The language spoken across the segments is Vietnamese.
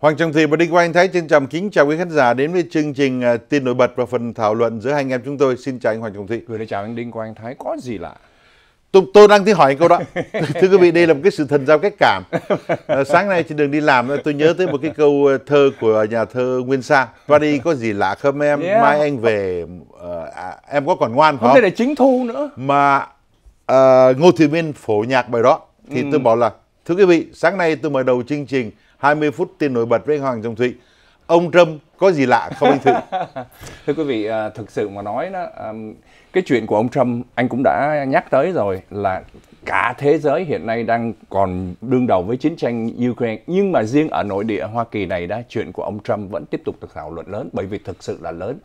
Hoàng Trọng Thùy và Đinh Quang Thái trân trọng kính chào quý khán giả đến với chương trình à, tin nổi bật và phần thảo luận giữa hai anh em chúng tôi. Xin chào anh Hoàng Trọng Thùy. Gửi lời chào anh Đinh Quang Thái. Có gì lạ? Tôi, tôi đang thi hỏi câu đó. Thưa quý vị, đây là một cái sự thần giao cách cảm. À, sáng nay trên đường đi làm, tôi nhớ tới một cái câu à, thơ của nhà thơ Nguyên Sa. Và đi có gì lạ không em? Yeah. Mai anh về, uh, em có còn ngoan không? Không đây là chính thu nữa. Mà uh, Ngô Thùy Minh phổ nhạc bài đó. Thì ừ. tôi bảo là, thưa quý vị, sáng nay tôi mở đầu chương trình 20 phút tin nổi bật với anh Hoàng Trọng Thụy. Ông Trump có gì lạ không anh Thụy? Thưa quý vị, à, thực sự mà nói đó, cái chuyện của ông Trump anh cũng đã nhắc tới rồi là cả thế giới hiện nay đang còn đương đầu với chiến tranh Ukraine nhưng mà riêng ở nội địa Hoa Kỳ này đó chuyện của ông Trump vẫn tiếp tục được thảo luận lớn bởi vì thực sự là lớn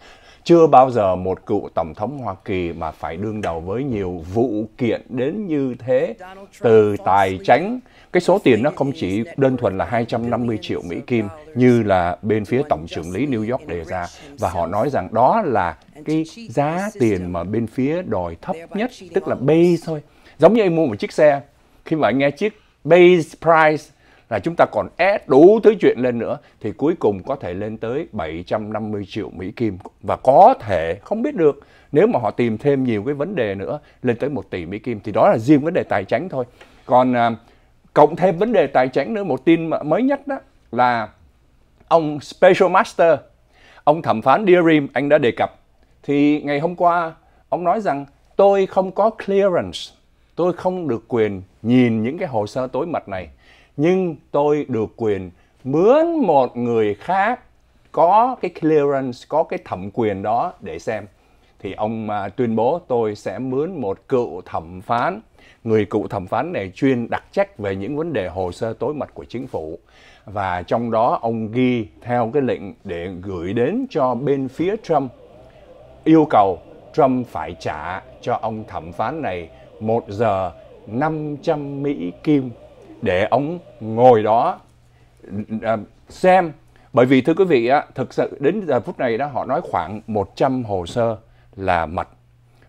chưa bao giờ một cựu tổng thống Hoa Kỳ mà phải đương đầu với nhiều vụ kiện đến như thế từ tài chính cái số tiền nó không chỉ đơn thuần là 250 triệu Mỹ Kim như là bên phía tổng trưởng lý New York đề ra và họ nói rằng đó là cái giá tiền mà bên phía đòi thấp nhất tức là base thôi giống như anh mua một chiếc xe khi mà anh nghe chiếc base price là chúng ta còn ép đủ thứ chuyện lên nữa thì cuối cùng có thể lên tới 750 triệu Mỹ Kim và có thể không biết được nếu mà họ tìm thêm nhiều cái vấn đề nữa lên tới 1 tỷ Mỹ Kim thì đó là riêng vấn đề tài chính thôi. Còn à, cộng thêm vấn đề tài chính nữa một tin mới nhất đó là ông special master ông thẩm phán Dearim anh đã đề cập thì ngày hôm qua ông nói rằng tôi không có clearance tôi không được quyền nhìn những cái hồ sơ tối mật này nhưng tôi được quyền mướn một người khác có cái clearance có cái thẩm quyền đó để xem thì ông mà tuyên bố tôi sẽ mướn một cựu thẩm phán người cựu thẩm phán này chuyên đặc trách về những vấn đề hồ sơ tối mật của chính phủ và trong đó ông ghi theo cái lệnh để gửi đến cho bên phía Trump yêu cầu Trump phải trả cho ông thẩm phán này 1 giờ 500 Mỹ Kim để ông ngồi đó à, xem bởi vì thưa quý vị á, thực sự đến giờ phút này đó họ nói khoảng 100 hồ sơ là mật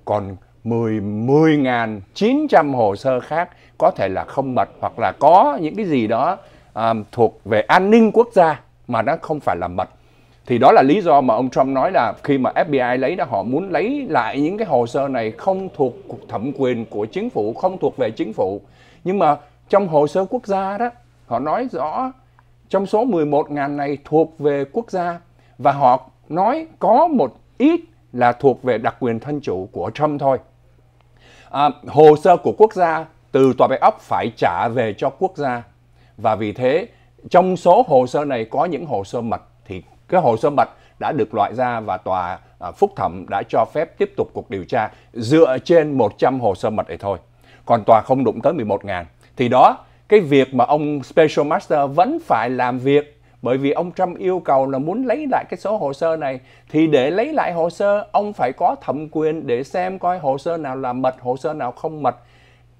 còn 10.900 hồ sơ khác có thể là không mật hoặc là có những cái gì đó um, thuộc về an ninh quốc gia mà nó không phải là mật. Thì đó là lý do mà ông Trump nói là khi mà FBI lấy đó họ muốn lấy lại những cái hồ sơ này không thuộc thẩm quyền của chính phủ, không thuộc về chính phủ. Nhưng mà trong hồ sơ quốc gia đó, họ nói rõ trong số 11.000 này thuộc về quốc gia và họ nói có một ít là thuộc về đặc quyền thân chủ của Trump thôi. À, hồ sơ của quốc gia từ tòa bạch ốc phải trả về cho quốc gia và vì thế trong số hồ sơ này có những hồ sơ mật thì cái hồ sơ mật đã được loại ra và tòa à, phúc thẩm đã cho phép tiếp tục cuộc điều tra dựa trên 100 hồ sơ mật ấy thôi. Còn tòa không đụng tới 11 ngàn. Thì đó, cái việc mà ông Special Master vẫn phải làm việc bởi vì ông Trump yêu cầu là muốn lấy lại cái số hồ sơ này thì để lấy lại hồ sơ ông phải có thẩm quyền để xem coi hồ sơ nào là mật hồ sơ nào không mật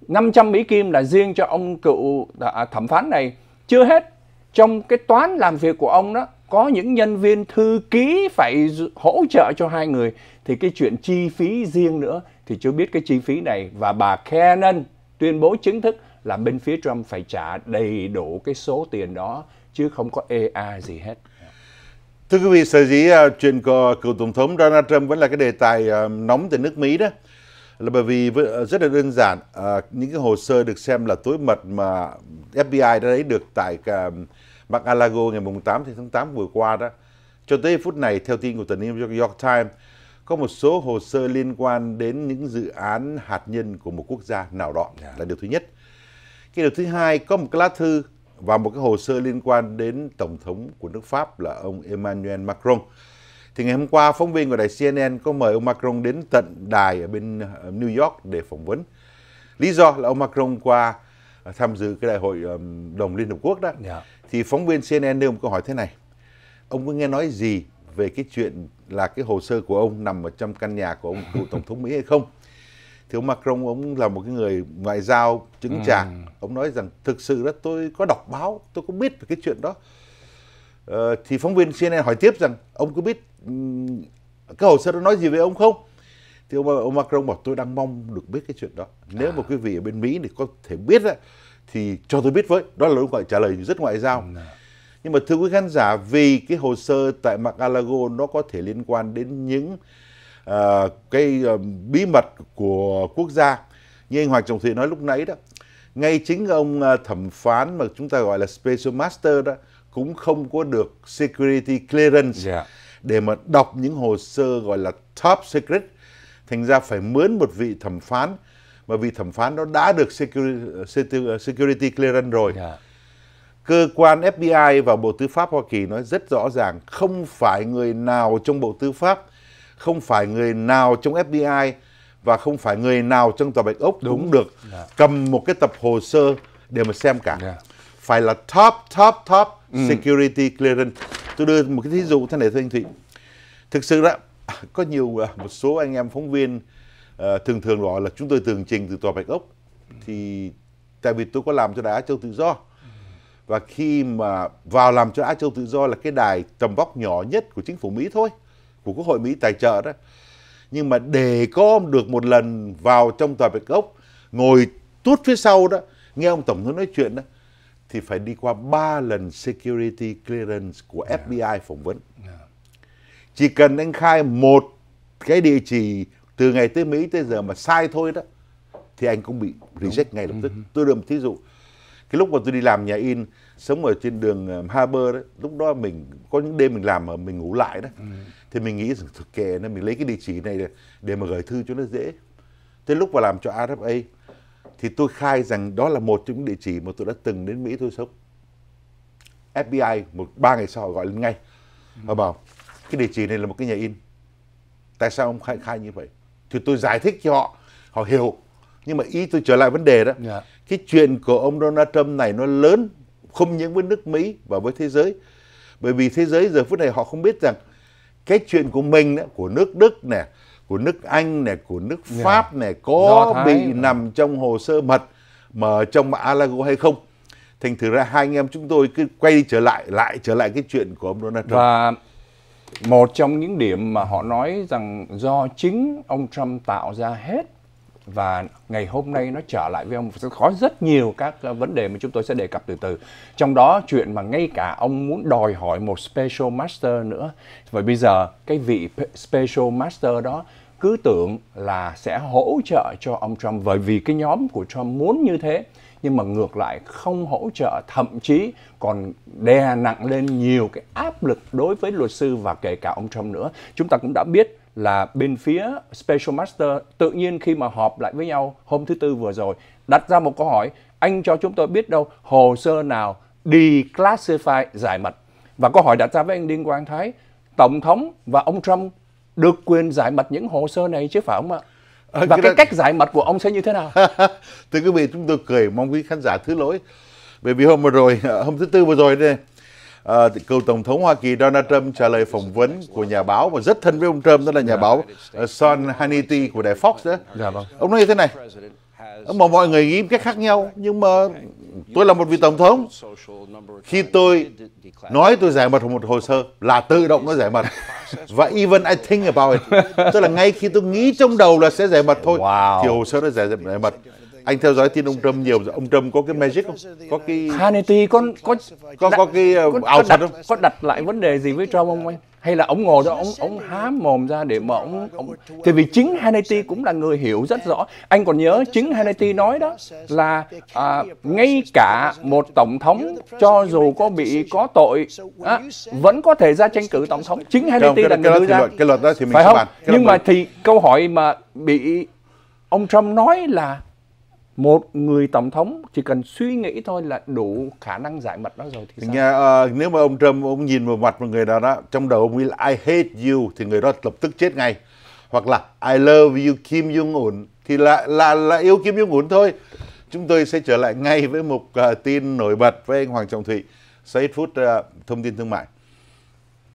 500 Mỹ Kim là riêng cho ông cựu à, à, thẩm phán này chưa hết trong cái toán làm việc của ông đó có những nhân viên thư ký phải hỗ trợ cho hai người thì cái chuyện chi phí riêng nữa thì chưa biết cái chi phí này và bà Cannon tuyên bố chính thức là bên phía Trump phải trả đầy đủ cái số tiền đó chứ không có AI gì hết. Thưa quý vị, sở dĩ uh, chuyện của cựu Tổng thống Donald Trump vẫn là cái đề tài uh, nóng từ nước Mỹ đó là bởi vì rất là đơn giản à, những cái hồ sơ được xem là tối mật mà FBI đã lấy được tại Mar-a-Lago ngày 8 tháng 8 vừa qua đó cho tới phút này theo tin của tờ New York Times có một số hồ sơ liên quan đến những dự án hạt nhân của một quốc gia nào đó yeah. là điều thứ nhất cái điều thứ hai có một lá thư và một cái hồ sơ liên quan đến Tổng thống của nước Pháp là ông Emmanuel Macron. Thì ngày hôm qua, phóng viên của đài CNN có mời ông Macron đến tận đài ở bên ờ, New York để phỏng vấn. Lý do là ông Macron qua ờ, tham dự cái đại hội đồng Liên Hợp Quốc đó. Yeah. Dạ. Thì phóng viên CNN đưa một câu hỏi thế này. Ông có nghe nói gì về cái chuyện là cái hồ sơ của ông nằm ở trong căn nhà của ông cựu Tổng thống Mỹ hay không? thì ông Macron ông là một cái người ngoại giao chứng chạc ừ. ông nói rằng thực sự đó tôi có đọc báo tôi có biết về cái chuyện đó ờ, thì phóng viên CNN hỏi tiếp rằng ông có biết cái hồ sơ đó nói gì về ông không thì ông, ông Macron bảo tôi đang mong được biết cái chuyện đó nếu à. mà quý vị ở bên Mỹ thì có thể biết đó, thì cho tôi biết với đó là ông gọi trả lời rất ngoại giao ừ. nhưng mà thưa quý khán giả vì cái hồ sơ tại mar nó có thể liên quan đến những Ờ, cái uh, bí mật của quốc gia như anh Hoàng Trọng Thụy nói lúc nãy đó ngay chính ông uh, thẩm phán mà chúng ta gọi là special master đó cũng không có được security clearance yeah. Dạ. để mà đọc những hồ sơ gọi là top secret thành ra phải mướn một vị thẩm phán mà vị thẩm phán đó đã được security, security clearance rồi yeah dạ. cơ quan FBI và Bộ Tư pháp Hoa Kỳ nói rất rõ ràng không phải người nào trong Bộ Tư pháp không phải người nào trong FBI và không phải người nào trong tòa bạch ốc đúng. được yeah. Dạ. cầm một cái tập hồ sơ để mà xem cả yeah. Dạ. phải là top top top ừ. security clearance tôi đưa một cái thí dụ thế này thôi anh thụy thực sự đó có nhiều à, một số anh em phóng viên uh, thường thường gọi là chúng tôi tường trình từ tòa bạch ốc thì tại vì tôi có làm cho đá Châu Tự Do và khi mà vào làm cho Á Châu Tự Do là cái đài tầm vóc nhỏ nhất của chính phủ Mỹ thôi của Quốc hội Mỹ tài trợ đó. Nhưng mà để có được một lần vào trong tòa Bạch Ốc, ngồi tuốt phía sau đó, nghe ông Tổng thống nói chuyện đó, thì phải đi qua 3 lần security clearance của dạ. FBI phỏng vấn. Dạ. Chỉ cần anh khai một cái địa chỉ từ ngày tới Mỹ tới giờ mà sai thôi đó, thì anh cũng bị reject ngay lập tức. Ừ Tôi đưa một thí dụ, cái lúc mà tôi đi làm nhà in sống ở trên đường ờ, Harbour đấy lúc đó mình có những đêm mình làm mà mình ngủ lại đấy ừ. thì mình nghĩ rằng thực kệ nên mình lấy cái địa chỉ này để, để mà gửi thư cho nó dễ thế lúc mà làm cho RFA thì tôi khai rằng đó là một trong những địa chỉ mà tôi đã từng đến Mỹ tôi sống FBI một ba ngày sau gọi lên ngay và bảo cái địa chỉ này là một cái nhà in tại sao ông khai khai như vậy thì tôi giải thích cho họ họ hiểu nhưng mà ý tôi trở lại vấn đề đó yeah. Dạ. cái chuyện của ông Donald Trump này nó lớn không những với nước Mỹ và với thế giới bởi vì thế giới giờ phút này họ không biết rằng cái chuyện của mình đó, của nước Đức nè, của nước Anh nè, của nước dạ. Pháp nè có Thái, bị mà. nằm trong hồ sơ mật mà ở trong Alago hay không thành thử ra hai anh em chúng tôi cứ quay đi trở lại lại trở lại cái chuyện của ông Donald Trump và một trong những điểm mà họ nói rằng do chính ông Trump tạo ra hết và ngày hôm nay nó trở lại với ông sẽ có rất nhiều các ờ, vấn đề mà chúng tôi sẽ đề cập từ từ trong đó chuyện mà ngay cả ông muốn đòi hỏi một special master nữa và bây giờ cái vị special master đó cứ tưởng là sẽ hỗ trợ cho ông Trump bởi vì cái nhóm của Trump muốn như thế nhưng mà ngược lại không hỗ trợ thậm chí còn đè nặng lên nhiều cái áp lực đối với luật sư và kể cả ông Trump nữa chúng ta cũng đã biết là bên phía Special Master tự nhiên khi mà họp lại với nhau hôm thứ Tư vừa rồi đặt ra một câu hỏi anh cho chúng tôi biết đâu hồ sơ nào declassify giải mật và câu hỏi đặt ra với anh Đinh Quang Thái Tổng thống và ông Trump được quyền giải mật những hồ sơ này chứ phải không ạ? Ờ, và cái, cái cách giải mật của ông sẽ như thế nào? Thưa quý vị, chúng tôi cười mong quý khán giả thứ lỗi. Bởi vì hôm vừa rồi, hôm thứ tư vừa rồi đây, uh, cựu tổng thống Hoa Kỳ Donald Trump trả lời phỏng vấn của nhà báo và rất thân với ông Trump đó là nhà dạ. báo uh, Sean Hannity của đài Fox đó. Yeah, dạ vâng. Ông nói như thế này. Mà mọi người nghĩ cách khác nhau nhưng mà tôi là một vị tổng thống. Khi tôi nói tôi giải mật một hồ sơ là tự động nó giải mật. Và even I think about it. Tức là ngay khi tôi nghĩ trong đầu là sẽ giải mật thôi wow. thì hồ sơ nó giải giải mật anh theo dõi tin ông Trump nhiều rồi. Ông Trump có cái magic không? Có cái Hannity có có có, có cái ờ, có, ảo thuật không? Có đặt lại vấn đề gì với Trump không anh? Hay là ông ngồi đó ông ông há mồm ra để mà ông, ông thì vì chính Hannity cũng là người hiểu rất rõ. Anh còn nhớ chính Hannity nói đó là à, ngay cả một tổng thống cho dù có bị có tội à, vẫn có thể ra tranh cử tổng thống. Chính Hannity là người đưa ra. cái luật đó thì mình phải không? Bàn. Nhưng mà thì câu hỏi mà bị ông Trump nói là một người tổng thống chỉ cần suy nghĩ thôi là đủ khả năng giải mật đó rồi thì sao? Nghe, uh, nếu mà ông Trump ông nhìn vào mặt một người nào đó trong đầu ông nghĩ là I hate you thì người đó lập tức chết ngay hoặc là I love you Kim Jong Un thì là là là yêu Kim Jong Un thôi chúng tôi sẽ trở lại ngay với một uh, ờ, tin nổi bật với anh Hoàng Trọng Thụy sau phút uh, thông tin thương mại